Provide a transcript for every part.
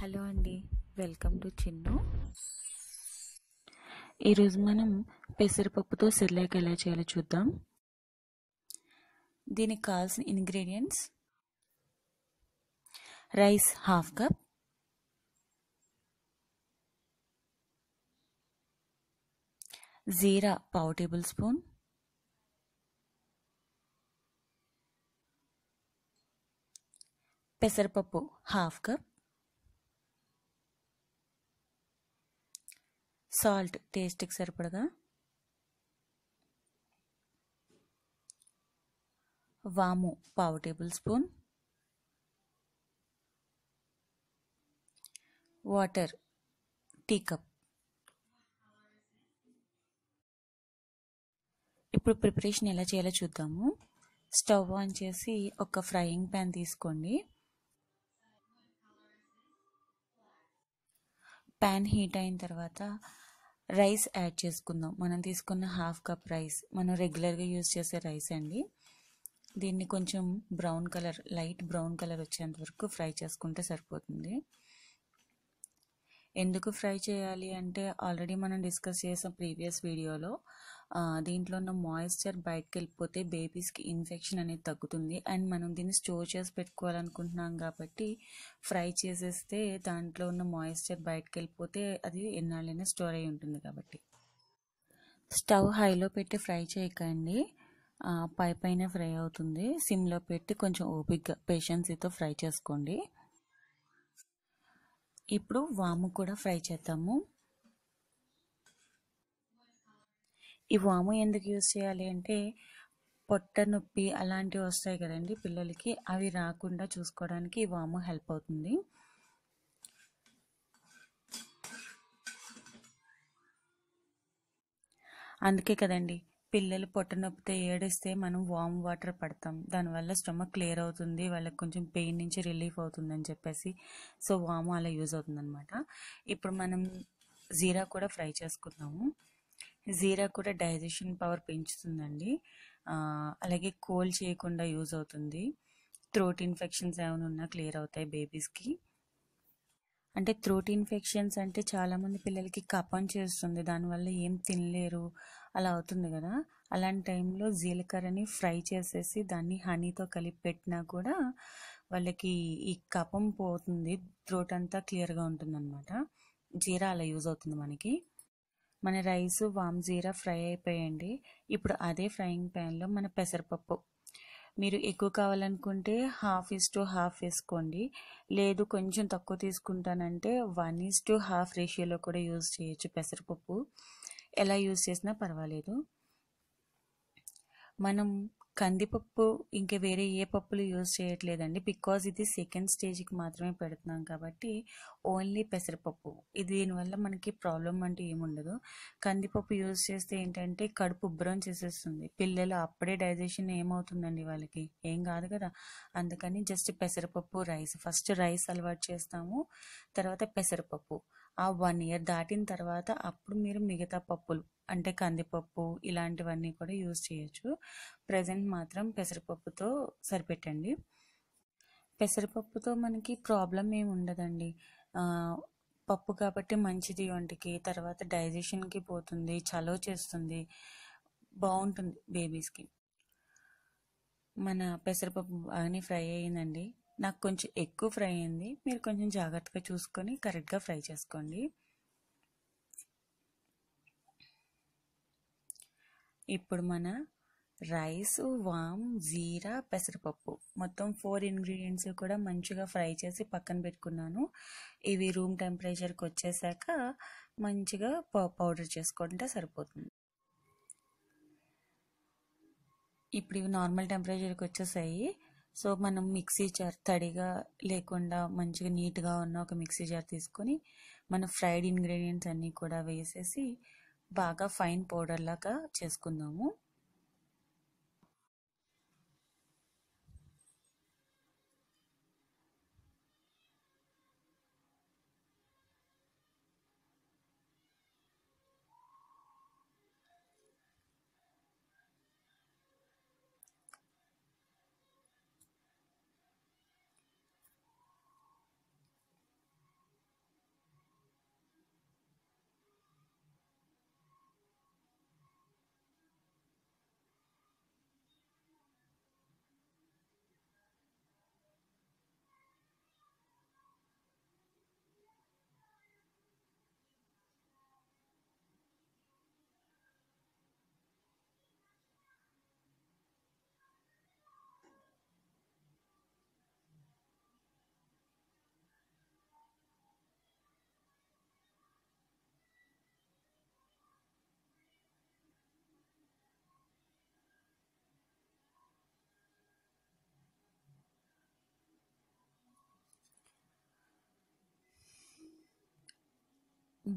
Hello అండి welcome to Chinnu ఈరోజు మనం పెసరపప్పుతో సిర్లేక ఎలా చేయాలో చూద్దాం దీనికి కావాల్సిన ఇంగ్రీడియంట్స్ రైస్ హాఫ్ కప్ జీరా పావు టేబుల్ స్పూన్ పెసరపప్పు హాఫ్ కప్ సాల్ట్ టేస్ట్కి సరిపడగా వాము పావు tablespoon water tea cup ఇప్పుడు ప్రిపరేషన్ ఎలా చేయాలో చూద్దాము స్టవ్ ఆన్ చేసి ఒక ఫ్రైయింగ్ ప్యాన్ తీసుకోండి ప్యాన్ హీట్ అయిన తర్వాత రైస్ యాడ్ చేసుకుందాం మనం తీసుకున్న హాఫ్ కప్ రైస్ మనం రెగ్యులర్గా యూజ్ చేసే రైస్ అండి దీన్ని కొంచెం brown colour light brown colour వచ్చేంత వరకు ఫ్రై చేసుకుంటే సరిపోతుంది ఎందుకు ఫ్రై చేయాలి అంటే ఆల్రెడీ మనం డిస్కస్ చేసాం ప్రీవియస్ వీడియోలో దీంట్లో ఉన్న మాయిశ్చర్ బయటకు వెళ్ళిపోతే బేబీస్కి ఇన్ఫెక్షన్ అనేది తగ్గుతుంది అండ్ మనం దీన్ని స్టోర్ చేసి పెట్టుకోవాలనుకుంటున్నాం కాబట్టి ఫ్రై చేసేస్తే దాంట్లో ఉన్న మాయిశ్చర్ బయటకు వెళ్ళిపోతే అది ఎన్నాళ్ళైనా స్టోర్ అయి ఉంటుంది కాబట్టి స్టవ్ హైలో పెట్టి ఫ్రై చేయకండి పై పైన ఫ్రై అవుతుంది సిమ్లో పెట్టి కొంచెం ఓపిక్గా పేషెన్సీతో ఫ్రై చేసుకోండి ఇప్పుడు వాము కూడా ఫ్రై చేద్దాము ఈ వాము ఎందుకు యూజ్ చేయాలి అంటే పొట్ట నొప్పి అలాంటివి వస్తాయి కదండి పిల్లలకి అవి రాకుండా చూసుకోవడానికి ఈ వాము హెల్ప్ అవుతుంది అందుకే కదండి పిల్లలు పొట్టనొప్పితే ఏడిస్తే మనం వామ్ వాటర్ పడతాం దానివల్ల స్టమక్ క్లియర్ అవుతుంది వాళ్ళకి కొంచెం పెయిన్ నుంచి రిలీఫ్ అవుతుంది అని చెప్పేసి సో వాము అలా యూజ్ అవుతుంది అనమాట ఇప్పుడు మనం జీరా కూడా ఫ్రై చేసుకున్నాము జీరా కూడా డైజెషన్ పవర్ పెంచుతుందండి అలాగే కోల్డ్ చేయకుండా యూజ్ అవుతుంది థ్రోట్ ఇన్ఫెక్షన్స్ ఏమైనా ఉన్నా క్లియర్ అవుతాయి బేబీస్కి అంటే త్రోట్ ఇన్ఫెక్షన్స్ అంటే చాలామంది పిల్లలకి కపం చేస్తుంది దానివల్ల ఏం తినలేరు అలా అవుతుంది కదా అలాంటి టైంలో జీలకర్రని ఫ్రై చేసేసి దాన్ని హనీతో కలిపి పెట్టినా కూడా వాళ్ళకి ఈ కపం పోతుంది త్రోట్ అంతా క్లియర్గా అనమాట జీరా అలా యూజ్ అవుతుంది మనకి మన రైస్ వామ్ జీరా ఫ్రై అయిపోయండి ఇప్పుడు అదే ఫ్రైయింగ్ ప్యాన్లో మన పెసరపప్పు మీరు ఎక్కువ కావాలనుకుంటే హాఫ్ ఈజ్ టు హాఫ్ వేసుకోండి లేదు కొంచెం తక్కువ తీసుకుంటానంటే వన్ ఈజ్ టు హాఫ్ రేషియోలో కూడా యూజ్ చేయొచ్చు పెసరపప్పు ఎలా యూజ్ చేసినా పర్వాలేదు మనం కందిపప్పు ఇంకా వేరే ఏ పప్పులు యూజ్ చేయట్లేదండి బికాజ్ ఇది సెకండ్ స్టేజ్కి మాత్రమే పెడుతున్నాం కాబట్టి ఓన్లీ పెసరపప్పు ఇది దీనివల్ల మనకి ప్రాబ్లం అంటూ ఏముండదు కందిపప్పు యూజ్ చేస్తే ఏంటంటే కడుపు ఉబ్బరం చేసేస్తుంది పిల్లలు అప్పుడే డైజెషన్ ఏమవుతుందండి వాళ్ళకి ఏం కాదు కదా అందుకని జస్ట్ పెసరపప్పు రైస్ ఫస్ట్ రైస్ అలవాటు చేస్తాము తర్వాత పెసరపప్పు ఆ వన్ ఇయర్ దాటిన తర్వాత అప్పుడు మీరు మిగతా పప్పులు అంటే కందిపప్పు ఇలాంటివన్నీ కూడా యూజ్ చేయొచ్చు ప్రజెంట్ మాత్రం పెసరపప్పుతో సరిపెట్టండి పెసరపప్పుతో మనకి ప్రాబ్లం ఏమి ఉండదండి పప్పు కాబట్టి మంచిది వంటికి తర్వాత డైజెషన్కి పోతుంది చలో చేస్తుంది బాగుంటుంది బేబీస్కి మన పెసరపప్పు బాగానే ఫ్రై అయ్యిందండి నాకు కొంచెం ఎక్కువ ఫ్రై అయింది మీరు కొంచెం జాగ్రత్తగా చూసుకొని కరెక్ట్గా ఫ్రై చేసుకోండి ఇప్పుడు మన రైస్ వామ్ జీరా పెసరపప్పు మొత్తం ఫోర్ ఇంగ్రీడియంట్స్ కూడా మంచిగా ఫ్రై చేసి పక్కన పెట్టుకున్నాను ఇవి రూమ్ టెంపరేచర్కి వచ్చేసాక మంచిగా పౌడర్ చేసుకుంటే సరిపోతుంది ఇప్పుడు ఇవి నార్మల్ టెంపరేచర్కి వచ్చేసాయి సో మనం మిక్సీ జార్ తడిగా లేకుండా మంచిగా నీట్గా ఉన్న ఒక మిక్సీ జార్ తీసుకొని మన ఫ్రైడ్ ఇంగ్రీడియంట్స్ అన్నీ కూడా వేసేసి బాగా ఫైన్ పౌడర్ లాగా చేసుకుందాము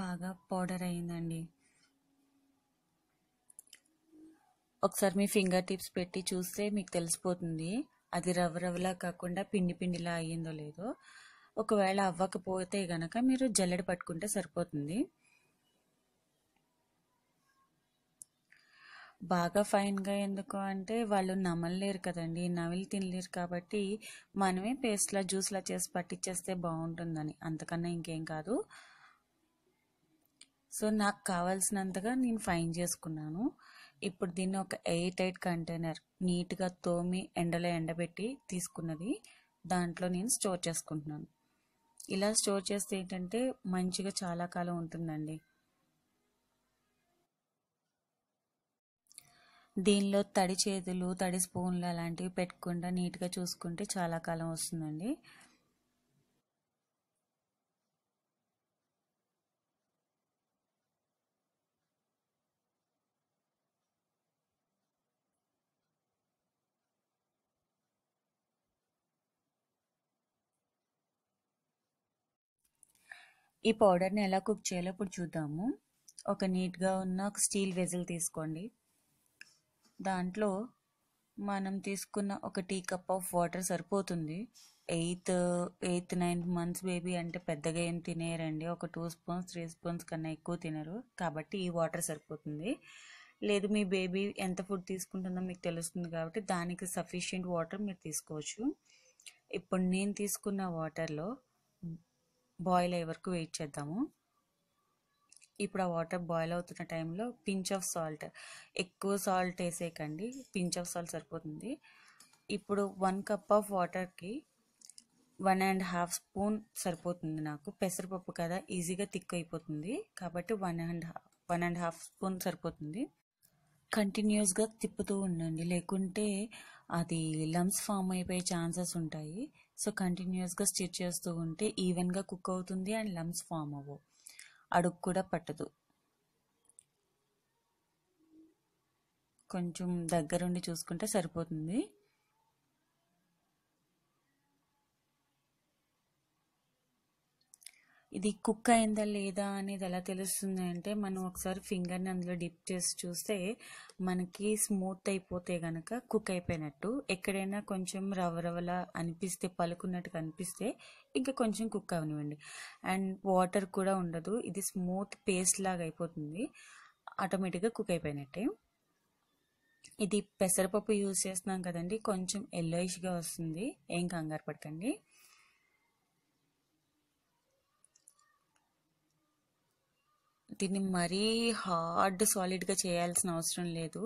బాగా పౌడర్ అయిందండి ఒకసారి మీ ఫింగర్ టిప్స్ పెట్టి చూస్తే మీకు తెలిసిపోతుంది అది రవ్వ రవ్వలా కాకుండా పిండి పిండిలా అయ్యిందో లేదో ఒకవేళ అవ్వకపోతే గనక మీరు జల్లెడ పట్టుకుంటే సరిపోతుంది బాగా ఫైన్గా ఎందుకు అంటే వాళ్ళు నమలలేరు కదండి నమిలి తినలేరు కాబట్టి మనమే పేస్ట్లా జ్యూస్లా చేసి పట్టించేస్తే బాగుంటుందని అంతకన్నా ఇంకేం కాదు సో నాకు కావాల్సినంతగా నేను ఫైన్ చేసుకున్నాను ఇప్పుడు దీన్ని ఒక ఎయిట్ ఎయిట్ కంటైనర్ నీట్గా తోమి ఎండలో ఎండబెట్టి తీసుకున్నది దాంట్లో నేను స్టోర్ చేసుకుంటున్నాను ఇలా స్టోర్ చేస్తే ఏంటంటే మంచిగా చాలా కాలం ఉంటుందండి దీనిలో తడి చేతులు తడి స్పూన్లు అలాంటివి పెట్టకుండా నీట్గా చూసుకుంటే చాలా కాలం వస్తుందండి ఈ పౌడర్ని ఎలా కుక్ చేయాలో ఇప్పుడు చూద్దాము ఒక నీట్గా ఉన్న ఒక స్టీల్ వెజిల్ తీసుకోండి దాంట్లో మనం తీసుకున్న ఒక టీ కప్ ఆఫ్ వాటర్ సరిపోతుంది eighth eighth ninth months baby అంటే పెద్దగా ఏం తినేయరండి ఒక టూ స్పూన్స్ త్రీ స్పూన్స్ కన్నా ఎక్కువ తినరు కాబట్టి ఈ వాటర్ సరిపోతుంది లేదు మీ బేబీ ఎంత ఫుడ్ తీసుకుంటుందో మీకు తెలుస్తుంది కాబట్టి దానికి సఫిషియంట్ వాటర్ మీరు తీసుకోవచ్చు ఇప్పుడు నేను తీసుకున్న వాటర్లో బాయిల్ అయ్యే వరకు వెయిట్ చేద్దాము ఇప్పుడు ఆ వాటర్ బాయిల్ అవుతున్న టైంలో పించ్ ఆఫ్ సాల్ట్ ఎక్కువ సాల్ట్ వేసేయకండి పించ్ ఆఫ్ సాల్ట్ సరిపోతుంది ఇప్పుడు వన్ కప్ ఆఫ్ వాటర్కి వన్ అండ్ హాఫ్ స్పూన్ సరిపోతుంది నాకు పెసరపప్పు కదా ఈజీగా థిక్ అయిపోతుంది కాబట్టి one and one and half spoon సరిపోతుంది కంటిన్యూస్గా తిప్పుతూ ఉండండి లేకుంటే అది లమ్స్ ఫామ్ అయిపోయే ఛాన్సెస్ ఉంటాయి సో కంటిన్యూస్గా స్టిచ్ చేస్తూ ఉంటే ఈవెన్గా కుక్ అవుతుంది అండ్ లమ్స్ ఫామ్ అవ్వవు అడుగు కూడా పట్టదు కొంచెం దగ్గరుండి చూసుకుంటే సరిపోతుంది ఇది కుక్ అయిందా లేదా అనేది ఎలా తెలుస్తుంది అంటే మనం ఒకసారి ఫింగర్ని అందులో డిప్ చేసి చూస్తే మనకి స్మూత్ అయిపోతే కనుక కుక్ అయిపోయినట్టు ఎక్కడైనా కొంచెం రవ రవలా అనిపిస్తే పలుకున్నట్టు కనిపిస్తే ఇంకా కొంచెం కుక్ అవనివ్వండి అండ్ వాటర్ కూడా ఉండదు ఇది స్మూత్ పేస్ట్ లాగా అయిపోతుంది ఆటోమేటిక్గా కుక్ అయిపోయినట్టే ఇది పెసరపప్పు యూజ్ చేస్తున్నాం కదండి కొంచెం ఎల్లోయిష్గా వస్తుంది ఏం కంగారు పడకండి దీన్ని మరీ హార్డ్ సాలిడ్గా చేయాల్సిన అవసరం లేదు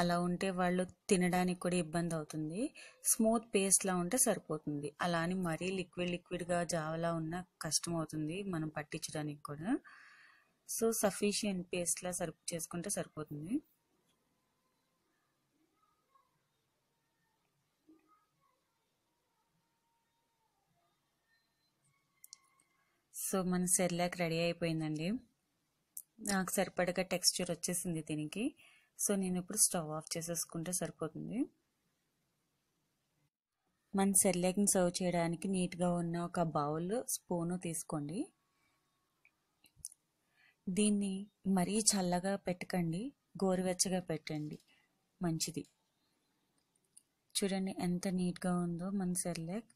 అలా ఉంటే వాళ్ళు తినడానికి కూడా ఇబ్బంది అవుతుంది స్మూత్ పేస్ట్లా ఉంటే సరిపోతుంది అలా అని మరీ లిక్విడ్ లిక్విడ్గా జావలా ఉన్నా కష్టం అవుతుంది మనం పట్టించడానికి కూడా సో సఫిషియంట్ పేస్ట్లా సరి చేసుకుంటే సరిపోతుంది సో మన సెర్లాక్ రెడీ అయిపోయిందండి నాకు సరిపడగా టెక్స్చర్ వచ్చేసింది దీనికి సో నేను ఇప్పుడు స్టవ్ ఆఫ్ చేసేసుకుంటే సరిపోతుంది మన సెల్లెక్ని సర్వ్ చేయడానికి నీట్గా ఉన్న ఒక బౌల్ స్పూను తీసుకోండి దీన్ని మరీ చల్లగా పెట్టకండి గోరువెచ్చగా పెట్టండి మంచిది చూడండి ఎంత నీట్గా ఉందో మన సెల్లెక్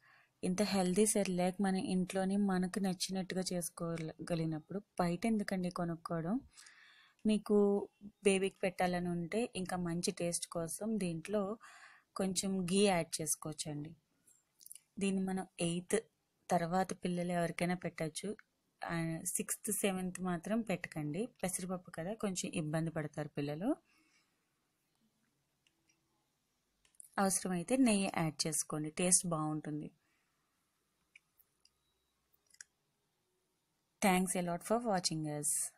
ఇంత హెల్దీ సెర్లాక్ మన ఇంట్లోనే మనకు నచ్చినట్టుగా చేసుకోగలిగినప్పుడు బయట ఎందుకండి కొనుక్కోవడం మీకు బేబీకి పెట్టాలని ఉంటే ఇంకా మంచి టేస్ట్ కోసం దీంట్లో కొంచెం గీ యాడ్ చేసుకోవచ్చండి దీన్ని మనం ఎయిత్ తర్వాత పిల్లలు ఎవరికైనా పెట్టచ్చు సిక్స్త్ సెవెంత్ మాత్రం పెట్టకండి పెసరపప్పు కదా కొంచెం ఇబ్బంది పడతారు పిల్లలు అవసరమైతే నెయ్యి యాడ్ చేసుకోండి టేస్ట్ బాగుంటుంది Thanks a lot for watching us.